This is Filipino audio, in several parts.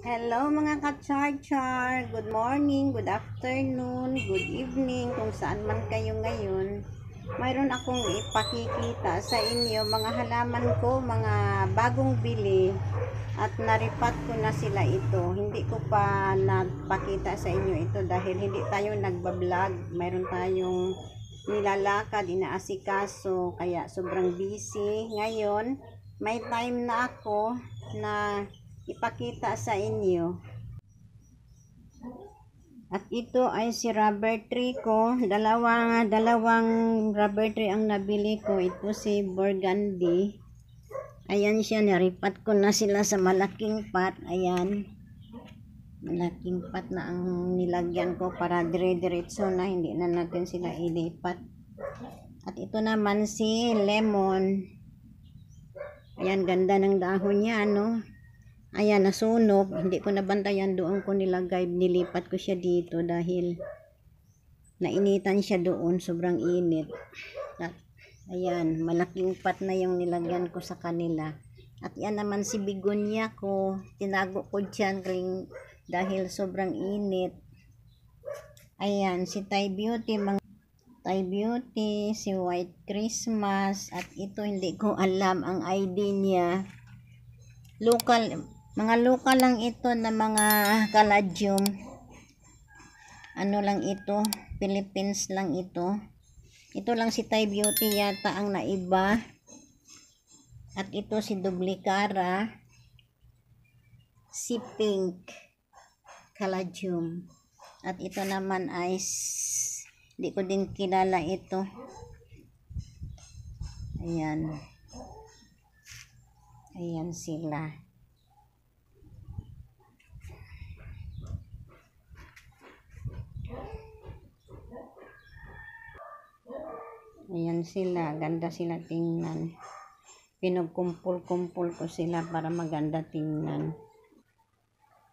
Hello mga ka-char-char! Good morning, good afternoon, good evening, kung saan man kayo ngayon. Mayroon akong ipakikita sa inyo mga halaman ko, mga bagong bili at naripat ko na sila ito. Hindi ko pa nagpakita sa inyo ito dahil hindi tayo nagbablog. Mayroon tayong nilalakad, inaasikaso, kaya sobrang busy. Ngayon, may time na ako na ipakita sa inyo. At ito ay si rubber tree ko. Dalawang, dalawang rubber tree ang nabili ko. Ito si Burgundy. Ayan siya. Naripat ko na sila sa malaking pot. Ayan. Malaking pot na ang nilagyan ko para dire-diretso na. Hindi na natin sila ilipat. At ito naman si lemon. Ayan, ganda ng dahon niya, no? ayan nasunog hindi ko nabantayan doon ko nilagay nilipat ko siya dito dahil nainitan siya doon sobrang init at ayan malaking pot na yung nilagyan ko sa kanila at yan naman si begonia ko tinago ko dyan dahil sobrang init ayan si Thai Beauty mga Thai Beauty, si White Christmas, at ito hindi ko alam ang ID niya. Local mga local lang ito na mga caladium. Ano lang ito, Philippines lang ito. Ito lang si Thai Beauty yata ang naiba. At ito si Duplicara Si Pink. Caladium. At ito naman ay hindi ko din kilala ito. Ayan. Ayan sila. Ayan sila, ganda sila tingnan. Pinagkumpul-kumpul ko sila para maganda tingnan.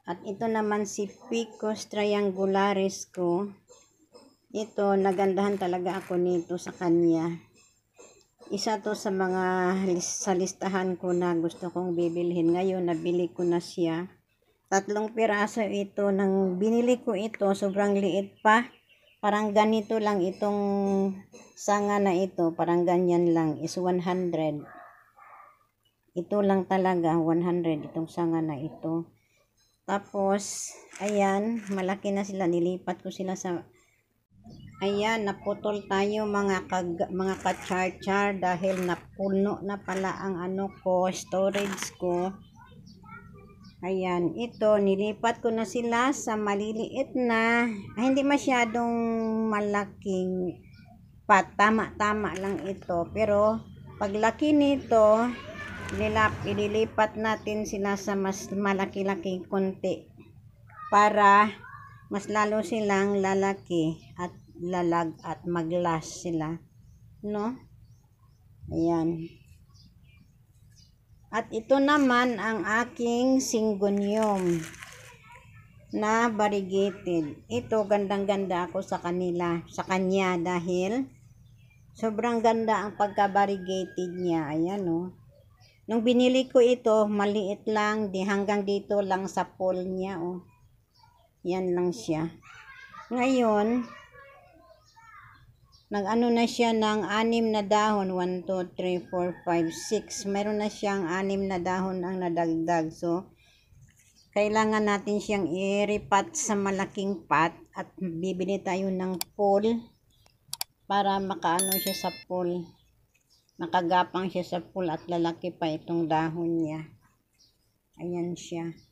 At ito naman si Picos triangularis ko. Ito, nagandahan talaga ako nito sa kanya. Isa to sa mga sa listahan ko na gusto kong bibilhin. Ngayon, nabili ko na siya. Tatlong piraso ito. Nang binili ko ito, sobrang liit pa parang ganito lang itong sanga na ito parang ganyan lang is 100 ito lang talaga 100 itong sanga na ito tapos ayan malaki na sila nilipat ko sila sa ayan naputol tayo mga kag, mga kacharchar dahil napuno na pala ang ano ko storage ko Ayan, ito, nilipat ko na sila sa maliliit na, ah, hindi masyadong malaking pot. Tama-tama lang ito. Pero, paglaki nito, nilap, ililipat natin sila sa mas malaki-laki konti para mas lalo silang lalaki at lalag at maglas sila. No? Ayan. At ito naman ang aking singonium na variegated. Ito gandang-ganda ako sa kanila, sa kanya dahil sobrang ganda ang pagka-variegated niya. Ayan oh. Nung binili ko ito, maliit lang, di hanggang dito lang sa pole niya oh. Yan lang siya. Ngayon, Nag-ano na siya ng anim na dahon. 1, 2, 3, 4, 5, 6. Meron na siyang anim na dahon ang nadagdag. So, kailangan natin siyang i repot sa malaking pot at bibili tayo ng pole para makaano siya sa pole. Makagapang siya sa pole at lalaki pa itong dahon niya. Ayan siya.